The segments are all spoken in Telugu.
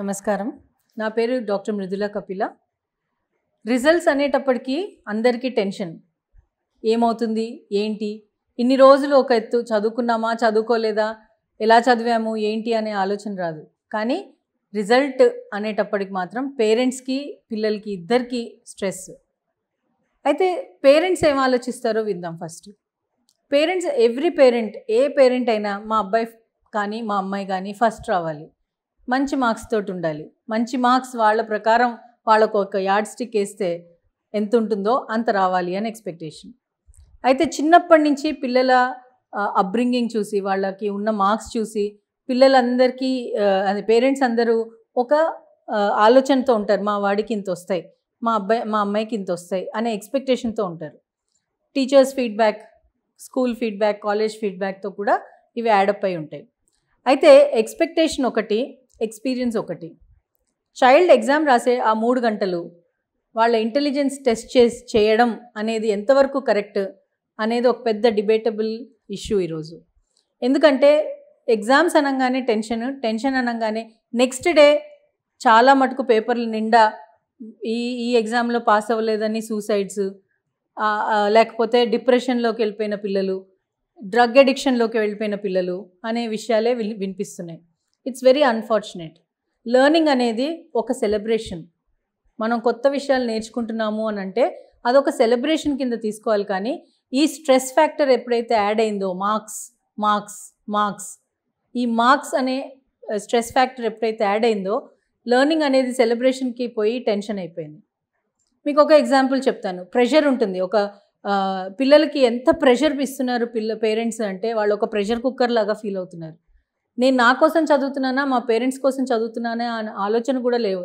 నమస్కారం నా పేరు డాక్టర్ మృదుల కపిల రిజల్ట్స్ అనేటప్పటికీ అందరికీ టెన్షన్ ఏమవుతుంది ఏంటి ఇన్ని రోజులు ఒక ఎత్తు చదువుకున్నామా చదువుకోలేదా ఎలా చదివాము ఏంటి అనే ఆలోచన రాదు కానీ రిజల్ట్ అనేటప్పటికి మాత్రం పేరెంట్స్కి పిల్లలకి ఇద్దరికి స్ట్రెస్ అయితే పేరెంట్స్ ఏం ఆలోచిస్తారో విందాం ఫస్ట్ పేరెంట్స్ ఎవ్రీ పేరెంట్ ఏ పేరెంట్ అయినా మా అబ్బాయి కానీ మా అమ్మాయి కానీ ఫస్ట్ రావాలి మంచి మార్క్స్ తోటి ఉండాలి మంచి మార్క్స్ వాళ్ళ ప్రకారం వాళ్ళకు ఒక యాడ్ స్టిక్ వేస్తే ఎంత ఉంటుందో అంత రావాలి అని ఎక్స్పెక్టేషన్ అయితే చిన్నప్పటి నుంచి పిల్లల అప్బ్రింగింగ్ చూసి వాళ్ళకి ఉన్న మార్క్స్ చూసి పిల్లలందరికీ అదే పేరెంట్స్ అందరూ ఒక ఆలోచనతో ఉంటారు మా వాడికి ఇంత వస్తాయి మా అబ్బాయి మా అమ్మాయికి ఇంత వస్తాయి అనే ఎక్స్పెక్టేషన్తో ఉంటారు teachers feedback school feedback college ఫీడ్బ్యాక్తో కూడా ఇవి యాడప్ అయి ఉంటాయి అయితే ఎక్స్పెక్టేషన్ ఒకటి ఎక్స్పీరియన్స్ ఒకటి చైల్డ్ ఎగ్జామ్ రాసే ఆ మూడు గంటలు వాళ్ళ ఇంటెలిజెన్స్ టెస్ట్ చేసి చేయడం అనేది ఎంతవరకు కరెక్ట్ అనేది ఒక పెద్ద డిబేటబుల్ ఇష్యూ ఈరోజు ఎందుకంటే ఎగ్జామ్స్ అనగానే టెన్షన్ టెన్షన్ అనగానే నెక్స్ట్ డే చాలా మటుకు పేపర్లు నిండా ఈ ఈ ఎగ్జామ్లో పాస్ అవ్వలేదని సూసైడ్స్ లేకపోతే డిప్రెషన్లోకి వెళ్ళిపోయిన పిల్లలు డ్రగ్ అడిక్షన్లోకి వెళ్ళిపోయిన పిల్లలు అనే విషయాలే వినిపిస్తున్నాయి ఇట్స్ వెరీ అన్ఫార్చునేట్ లెర్నింగ్ అనేది ఒక సెలబ్రేషన్ మనం కొత్త విషయాలు నేర్చుకుంటున్నాము అని అంటే అదొక సెలబ్రేషన్ కింద తీసుకోవాలి కానీ ఈ స్ట్రెస్ ఫ్యాక్టర్ ఎప్పుడైతే యాడ్ అయిందో మార్క్స్ మార్క్స్ మార్క్స్ ఈ మార్క్స్ అనే స్ట్రెస్ ఫ్యాక్టర్ ఎప్పుడైతే యాడ్ అయిందో లెర్నింగ్ అనేది సెలబ్రేషన్కి పోయి టెన్షన్ అయిపోయింది మీకు ఒక ఎగ్జాంపుల్ చెప్తాను ప్రెషర్ ఉంటుంది ఒక పిల్లలకి ఎంత ప్రెషర్ ఇస్తున్నారు పిల్ల పేరెంట్స్ అంటే వాళ్ళు ఒక ప్రెషర్ కుక్కర్ లాగా ఫీల్ అవుతున్నారు నేను నా కోసం చదువుతున్నానా మా పేరెంట్స్ కోసం చదువుతున్నానా అని ఆలోచన కూడా లేవు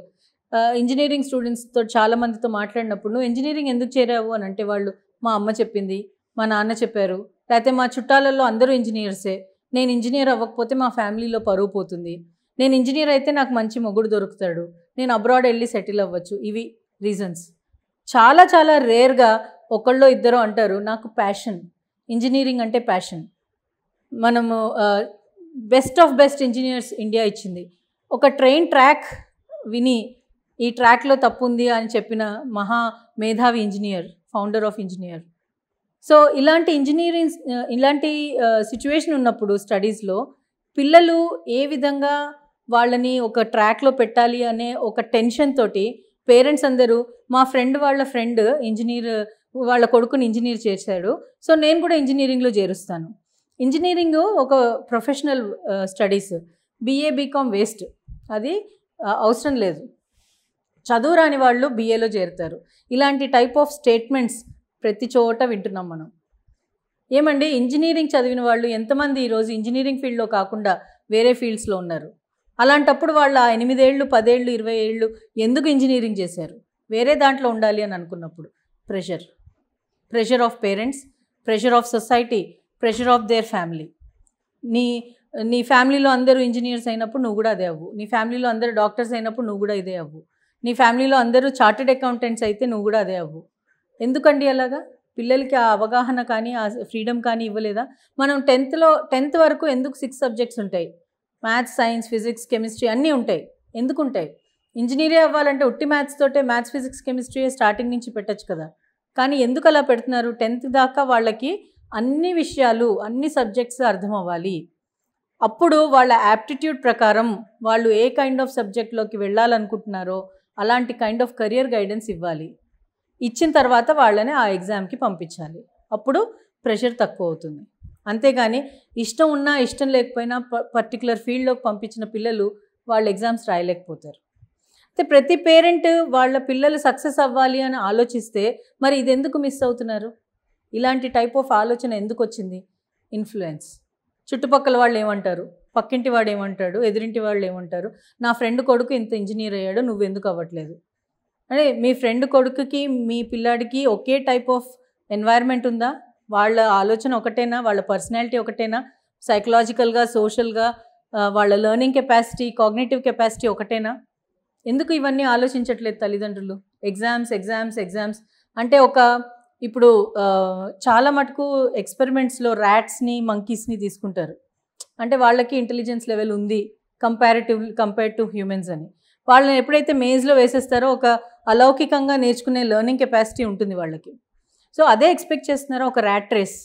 ఇంజనీరింగ్ స్టూడెంట్స్తో చాలా మందితో మాట్లాడినప్పుడు నువ్వు ఇంజనీరింగ్ ఎందుకు చేరావు అని అంటే వాళ్ళు మా అమ్మ చెప్పింది మా నాన్న చెప్పారు లేకపోతే మా చుట్టాలలో అందరూ ఇంజనీర్సే నేను ఇంజనీర్ అవ్వకపోతే మా ఫ్యామిలీలో పరువు పోతుంది నేను ఇంజనీర్ అయితే నాకు మంచి మొగుడు దొరుకుతాడు నేను అబ్రాడ్ వెళ్ళి సెటిల్ అవ్వచ్చు ఇవి రీజన్స్ చాలా చాలా రేర్గా ఒకళ్ళో ఇద్దరు అంటారు నాకు ప్యాషన్ ఇంజనీరింగ్ అంటే ప్యాషన్ మనము best of best engineers India ఇచ్చింది ఒక ట్రైన్ ట్రాక్ విని ఈ ట్రాక్లో తప్పు ఉంది అని చెప్పిన మహా మేధావి engineer founder of engineer so ఇలాంటి ఇంజనీరింగ్ ఇలాంటి సిచ్యువేషన్ ఉన్నప్పుడు స్టడీస్లో పిల్లలు ఏ విధంగా వాళ్ళని ఒక ట్రాక్లో పెట్టాలి అనే ఒక టెన్షన్ తోటి పేరెంట్స్ అందరూ మా ఫ్రెండ్ వాళ్ళ ఫ్రెండ్ ఇంజనీర్ వాళ్ళ కొడుకుని ఇంజనీర్ చేశాడు సో నేను కూడా ఇంజనీరింగ్లో చేరుస్తాను ఇంజనీరింగ్ ఒక professional studies BA BCom waste అది అవసరం లేదు చదువు రాని వాళ్ళు బీఏలో చేరుతారు ఇలాంటి టైప్ ఆఫ్ స్టేట్మెంట్స్ ప్రతి చోట వింటున్నాం మనం ఏమండి ఇంజనీరింగ్ చదివిన వాళ్ళు ఎంతమంది ఈరోజు ఇంజనీరింగ్ ఫీల్డ్లో కాకుండా వేరే ఫీల్డ్స్లో ఉన్నారు అలాంటప్పుడు వాళ్ళు ఆ ఎనిమిదేళ్ళు పదేళ్ళు ఇరవై ఏళ్ళు ఎందుకు ఇంజనీరింగ్ చేశారు వేరే దాంట్లో ఉండాలి అని అనుకున్నప్పుడు pressure pressure of parents pressure of society pressure of their family నీ నీ ఫ్యామిలీలో అందరూ ఇంజనీర్స్ అయినప్పుడు నువ్వు కూడా అదే అవ్వు నీ ఫ్యామిలీలో అందరూ డాక్టర్స్ అయినప్పుడు నువ్వు కూడా ఇదే అవ్వు నీ ఫ్యామిలీలో అందరూ చార్టెడ్ అకౌంటెంట్స్ అయితే నువ్వు కూడా అదే అవ్వు ఎందుకండి అలాగా పిల్లలకి ఆ అవగాహన కానీ ఆ ఫ్రీడమ్ కానీ ఇవ్వలేదా మనం టెన్త్లో టెన్త్ వరకు ఎందుకు సిక్స్ సబ్జెక్ట్స్ ఉంటాయి మ్యాథ్స్ సైన్స్ ఫిజిక్స్ కెమిస్ట్రీ అన్నీ ఉంటాయి ఎందుకు ఉంటాయి ఇంజనీరే అవ్వాలంటే ఉట్టి మ్యాథ్స్ తోటే మ్యాథ్స్ ఫిజిక్స్ కెమిస్ట్రీ స్టార్టింగ్ నుంచి పెట్టచ్చు కదా కానీ ఎందుకు అలా పెడుతున్నారు టెన్త్ దాకా వాళ్ళకి అన్ని విషయాలు అన్ని సబ్జెక్ట్స్ అర్థం అవ్వాలి అప్పుడు వాళ్ళ యాప్టిట్యూడ్ ప్రకారం వాళ్ళు ఏ కైండ్ ఆఫ్ సబ్జెక్ట్లోకి వెళ్ళాలనుకుంటున్నారో అలాంటి కైండ్ ఆఫ్ కెరియర్ గైడెన్స్ ఇవ్వాలి ఇచ్చిన తర్వాత వాళ్ళని ఆ ఎగ్జామ్కి పంపించాలి అప్పుడు ప్రెషర్ తక్కువ అవుతుంది అంతేగాని ఇష్టం ఉన్నా ఇష్టం లేకపోయినా పర్టికులర్ ఫీల్డ్లోకి పంపించిన పిల్లలు వాళ్ళు ఎగ్జామ్స్ రాయలేకపోతారు అయితే ప్రతి పేరెంట్ వాళ్ళ పిల్లలు సక్సెస్ అవ్వాలి అని ఆలోచిస్తే మరి ఇది ఎందుకు మిస్ అవుతున్నారు ఇలాంటి టైప్ ఆఫ్ ఆలోచన ఎందుకు వచ్చింది ఇన్ఫ్లుయెన్స్ చుట్టుపక్కల వాళ్ళు ఏమంటారు పక్కింటి వాడు ఏమంటాడు ఎదురింటి వాళ్ళు ఏమంటారు నా ఫ్రెండ్ కొడుకు ఇంత ఇంజనీర్ అయ్యాడు నువ్వు ఎందుకు అవ్వట్లేదు అంటే మీ ఫ్రెండ్ కొడుకుకి మీ పిల్లాడికి ఒకే టైప్ ఆఫ్ ఎన్వైర్న్మెంట్ ఉందా వాళ్ళ ఆలోచన ఒకటేనా వాళ్ళ పర్సనాలిటీ ఒకటేనా సైకలాజికల్గా సోషల్గా వాళ్ళ లెర్నింగ్ కెపాసిటీ కాగ్నేటివ్ కెపాసిటీ ఒకటేనా ఎందుకు ఇవన్నీ ఆలోచించట్లేదు తల్లిదండ్రులు ఎగ్జామ్స్ ఎగ్జామ్స్ ఎగ్జామ్స్ అంటే ఒక ఇప్పుడు చాలా మటుకు ఎక్స్పెరిమెంట్స్లో ర్యాట్స్ని మంకీస్ని తీసుకుంటారు అంటే వాళ్ళకి ఇంటెలిజెన్స్ లెవెల్ ఉంది కంపారిటివ్ కంపేర్ టు హ్యూమెన్స్ అని వాళ్ళని ఎప్పుడైతే మేజ్లో వేసేస్తారో ఒక అలౌకికంగా నేర్చుకునే లెర్నింగ్ కెపాసిటీ ఉంటుంది వాళ్ళకి సో అదే ఎక్స్పెక్ట్ చేస్తున్నారో ఒక ర్యాట్ రేస్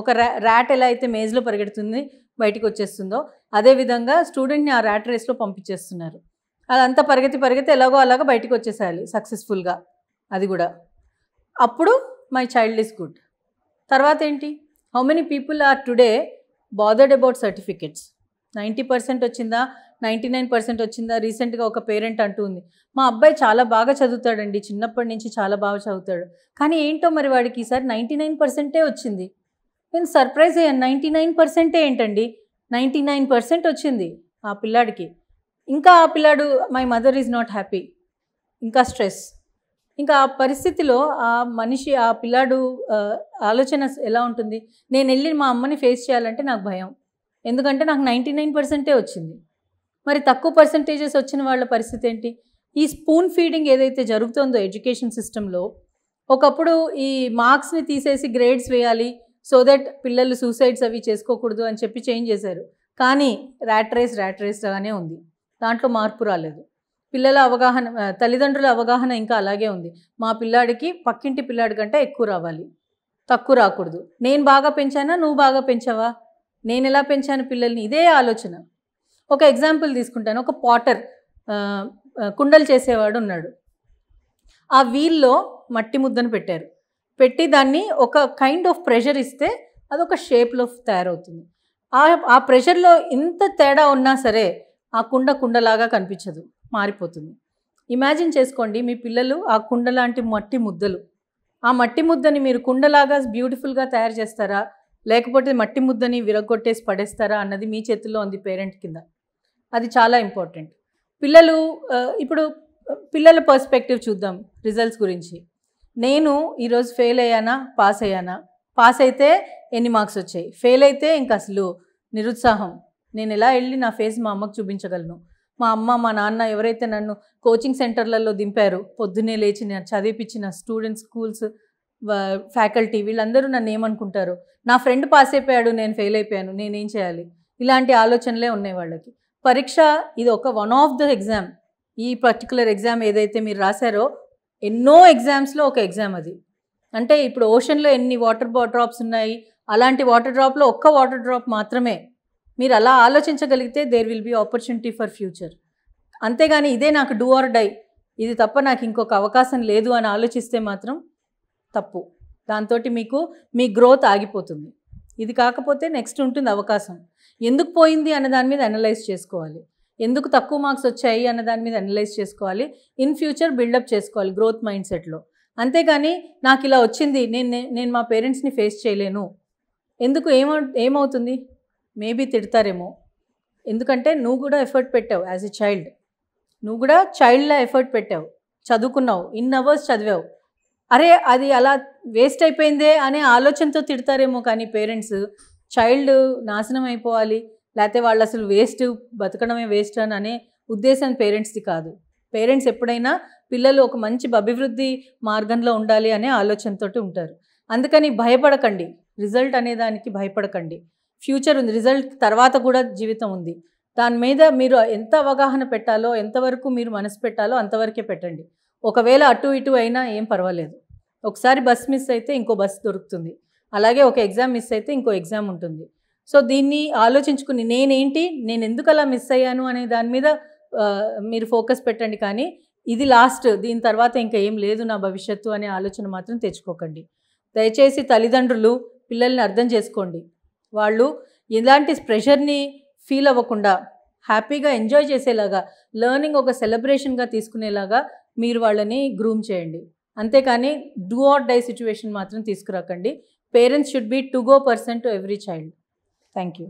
ఒక ర్యాట్ ఎలా అయితే మేజ్లో పరిగెడుతుంది బయటకు వచ్చేస్తుందో అదేవిధంగా స్టూడెంట్ని ఆ ర్యాట్ రేస్లో పంపించేస్తున్నారు అదంతా పరిగెత్తి పరిగెత్తి ఎలాగో అలాగ బయటకు వచ్చేసేయాలి సక్సెస్ఫుల్గా అది కూడా అప్పుడు మై చైల్డ్ ఇస్ గుడ్ తర్వాత ఏంటి how many people are today bothered about certificates ninety percent వచ్చిందా నైంటీ నైన్ పర్సెంట్ వచ్చిందా రీసెంట్గా ఒక పేరెంట్ అంటుంది మా అబ్బాయి చాలా బాగా చదువుతాడండి చిన్నప్పటి నుంచి చాలా బాగా చదువుతాడు కానీ ఏంటో మరి వాడికి ఈసారి నైంటీ నైన్ పర్సెంటే వచ్చింది నేను సర్ప్రైజ్ అయ్యాను నైంటీ నైన్ పర్సెంటే ఏంటండి నైంటీ నైన్ పర్సెంట్ వచ్చింది ఆ పిల్లాడికి ఇంకా ఆ పిల్లాడు my mother is not happy ఇంకా స్ట్రెస్ ఇంకా ఆ పరిస్థితిలో ఆ మనిషి ఆ పిల్లాడు ఆలోచన ఎలా ఉంటుంది నేను వెళ్ళి మా అమ్మని ఫేస్ చేయాలంటే నాకు భయం ఎందుకంటే నాకు నైంటీ నైన్ పర్సెంటే వచ్చింది మరి తక్కువ పర్సంటేజెస్ వచ్చిన వాళ్ళ పరిస్థితి ఏంటి ఈ స్పూన్ ఫీడింగ్ ఏదైతే జరుగుతుందో ఎడ్యుకేషన్ సిస్టంలో ఒకప్పుడు ఈ మార్క్స్ని తీసేసి గ్రేడ్స్ వేయాలి సో దట్ పిల్లలు సూసైడ్స్ అవి చేసుకోకూడదు అని చెప్పి చేంజ్ చేశారు కానీ ర్యాట్ రేస్ ర్యాట్ రేస్గానే ఉంది దాంట్లో మార్పు రాలేదు పిల్లల అవగాహన తల్లిదండ్రుల అవగాహన ఇంకా అలాగే ఉంది మా పిల్లాడికి పక్కింటి పిల్లాడి కంటే ఎక్కువ రావాలి తక్కువ రాకూడదు నేను బాగా పెంచానా నువ్వు బాగా పెంచావా నేను ఎలా పెంచాను పిల్లల్ని ఇదే ఆలోచన ఒక ఎగ్జాంపుల్ తీసుకుంటాను ఒక పాటర్ కుండలు చేసేవాడు ఉన్నాడు ఆ వీల్లో మట్టి ముద్దను పెట్టారు పెట్టి దాన్ని ఒక కైండ్ ఆఫ్ ప్రెషర్ ఇస్తే అది ఒక షేప్లో తయారవుతుంది ఆ ఆ ప్రెషర్లో ఇంత తేడా ఉన్నా సరే ఆ కుండ కుండలాగా కనిపించదు మారిపోతుంది ఇమాజిన్ చేసుకోండి మీ పిల్లలు ఆ కుండ లాంటి మట్టి ముద్దలు ఆ మట్టి ముద్దని మీరు కుండలాగా బ్యూటిఫుల్గా తయారు చేస్తారా లేకపోతే మట్టి ముద్దని విరగొట్టేసి పడేస్తారా అన్నది మీ చేతుల్లో ఉంది పేరెంట్ కింద అది చాలా ఇంపార్టెంట్ పిల్లలు ఇప్పుడు పిల్లల పర్స్పెక్టివ్ చూద్దాం రిజల్ట్స్ గురించి నేను ఈరోజు ఫెయిల్ అయ్యానా పాస్ అయ్యానా పాస్ అయితే ఎన్ని మార్క్స్ వచ్చాయి ఫెయిల్ అయితే ఇంక అసలు నిరుత్సాహం నేను ఎలా వెళ్ళి నా ఫేస్ మా అమ్మకు చూపించగలను మా అమ్మ మా నాన్న ఎవరైతే నన్ను కోచింగ్ సెంటర్లలో దింపారో పొద్దునే లేచి నేను చదివిపించిన స్టూడెంట్స్ స్కూల్స్ ఫ్యాకల్టీ వీళ్ళందరూ నన్ను ఏమనుకుంటారు నా ఫ్రెండ్ పాస్ అయిపోయాడు నేను ఫెయిల్ అయిపోయాను నేనేం చేయాలి ఇలాంటి ఆలోచనలే ఉన్నాయి వాళ్ళకి పరీక్ష ఇది ఒక వన్ ఆఫ్ ద ఎగ్జామ్ ఈ పర్టికులర్ ఎగ్జామ్ ఏదైతే మీరు రాశారో ఎన్నో ఎగ్జామ్స్లో ఒక ఎగ్జామ్ అది అంటే ఇప్పుడు ఓషన్లో ఎన్ని వాటర్ డ్రాప్స్ ఉన్నాయి అలాంటి వాటర్ డ్రాప్లో ఒక్క వాటర్ డ్రాప్ మాత్రమే మీరు అలా ఆలోచించగలిగితే there will be opportunity for future అంతేగాని ఇదే నాకు డూ ఆర్ డై ఇది తప్ప నాకు ఇంకొక అవకాశం లేదు అని ఆలోచిస్తే మాత్రం తప్పు దాంతో మీకు మీ గ్రోత్ ఆగిపోతుంది ఇది కాకపోతే నెక్స్ట్ ఉంటుంది అవకాశం ఎందుకు పోయింది అన్న దాని మీద అనలైజ్ చేసుకోవాలి ఎందుకు తక్కువ మార్క్స్ వచ్చాయి అన్న దాని మీద అనలైజ్ చేసుకోవాలి ఇన్ ఫ్యూచర్ బిల్డప్ చేసుకోవాలి గ్రోత్ మైండ్ సెట్లో అంతేగాని నాకు ఇలా వచ్చింది నేను నేను మా పేరెంట్స్ని ఫేస్ చేయలేను ఎందుకు ఏమౌ ఏమవుతుంది మేబీ తిడతారేమో ఎందుకంటే నువ్వు కూడా ఎఫర్ట్ పెట్టావు యాజ్ ఎ చైల్డ్ నువ్వు కూడా చైల్డ్లా ఎఫర్ట్ పెట్టావు చదువుకున్నావు ఇన్ అవర్స్ చదివావు అరే అది అలా వేస్ట్ అయిపోయిందే అనే ఆలోచనతో తిడతారేమో కానీ పేరెంట్స్ చైల్డ్ నాశనం అయిపోవాలి లేకపోతే వాళ్ళు అసలు వేస్ట్ బతకడమే వేస్ట్ అని అనే ఉద్దేశం పేరెంట్స్ది కాదు పేరెంట్స్ ఎప్పుడైనా పిల్లలు ఒక మంచి అభివృద్ధి మార్గంలో ఉండాలి అనే ఆలోచనతోటి ఉంటారు అందుకని భయపడకండి రిజల్ట్ అనే దానికి భయపడకండి ఫ్యూచర్ ఉంది రిజల్ట్ తర్వాత కూడా జీవితం ఉంది దాని మీద మీరు ఎంత అవగాహన పెట్టాలో ఎంతవరకు మీరు మనసు పెట్టాలో అంతవరకే పెట్టండి ఒకవేళ అటు ఇటు అయినా ఏం పర్వాలేదు ఒకసారి బస్ మిస్ అయితే ఇంకో బస్ దొరుకుతుంది అలాగే ఒక ఎగ్జామ్ మిస్ అయితే ఇంకో ఎగ్జామ్ ఉంటుంది సో దీన్ని ఆలోచించుకుని నేనేంటి నేను ఎందుకు అలా మిస్ అయ్యాను అనే దాని మీద మీరు ఫోకస్ పెట్టండి కానీ ఇది లాస్ట్ దీని తర్వాత ఇంకా ఏం లేదు నా భవిష్యత్తు అనే ఆలోచన మాత్రం తెచ్చుకోకండి దయచేసి తల్లిదండ్రులు పిల్లల్ని అర్థం చేసుకోండి వాళ్ళు ఎలాంటి ప్రెషర్ని ఫీల్ అవ్వకుండా హ్యాపీగా ఎంజాయ్ చేసేలాగా లెర్నింగ్ ఒక సెలబ్రేషన్గా తీసుకునేలాగా మీరు వాళ్ళని గ్రూమ్ చేయండి అంతేకాని డూ ఆర్ డై సిచ్యువేషన్ మాత్రం తీసుకురాకండి parents should be to go person to every child thank you